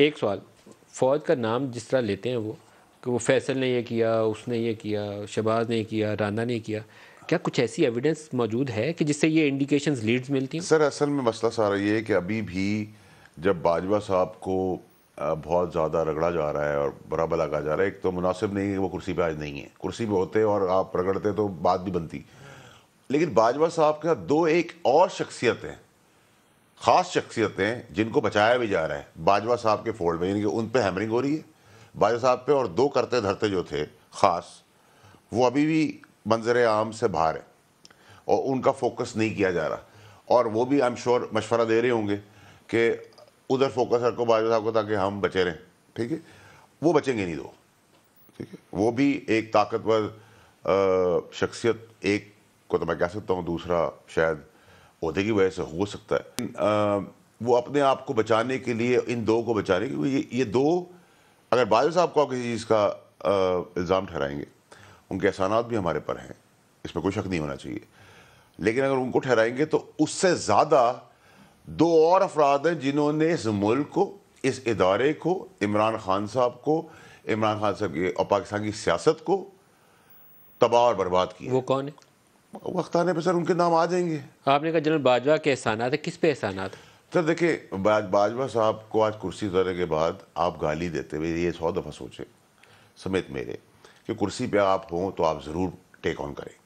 एक सवाल फ़ौज का नाम जिस तरह लेते हैं वो कि वो फैसल ने ये किया उसने ये किया शबाज ने किया राना ने किया क्या कुछ ऐसी एविडेंस मौजूद है कि जिससे ये इंडिकेशंस लीड्स मिलती हैं सर असल में मसला सारा ये है कि अभी भी जब बाजवा साहब को बहुत ज़्यादा रगड़ा जा रहा है और बराबर लगा जा रहा है एक तो मुनासिब नहीं है वो कुर्सी पर आज नहीं है कुर्सी पर होते और आप रगड़ते तो बात भी बनती लेकिन बाजवा साहब के दो एक और शख्सियत हैं खास शख्सियतें जिनको बचाया भी जा रहा है बाजवा साहब के फोल्ड में यानी कि उन पर हैमरिंग हो रही है बाजवा साहब पे और दो करते धरते जो थे खास वो अभी भी मंजर आम से बाहर है और उनका फोकस नहीं किया जा रहा और वो भी आई एम श्योर मशवरा दे रहे होंगे कि उधर फोकस रखो बाजवा साहब को ताकि हम बचे रहें ठीक है वो बचेंगे नहीं दो ठीक है वो भी एक ताकतवर शख्सियत एक को तो मैं कह सकता हूँ दूसरा शायद अहदे की वजह से हो सकता है आ, वो अपने आप को बचाने के लिए इन दो को बचाने के लिए ये दो अगर बादल साहब को किसी चीज़ का इल्ज़ाम ठहराएंगे उनके एहसान भी हमारे पर हैं इसमें कोई शक नहीं होना चाहिए लेकिन अगर उनको ठहराएंगे तो उससे ज़्यादा दो और अफराद हैं जिन्होंने इस मुल्क को इस इदारे को इमरान खान साहब को इमरान खान साहब की और पाकिस्तान की सियासत को तबाह और बर्बाद किया वो कौन है वक्त आने पर सर उनके नाम आ जाएंगे आपने कहा जनरल बाजवा के एहसानात है किस पे एहसानात सर देखिए बाज, बाजवा साहब को आज कुर्सी उतरने के बाद आप गाली देते हुए ये सौ दफ़ा सोचे समेत मेरे कि कुर्सी पे आप हों तो आप ज़रूर टेक ऑन करें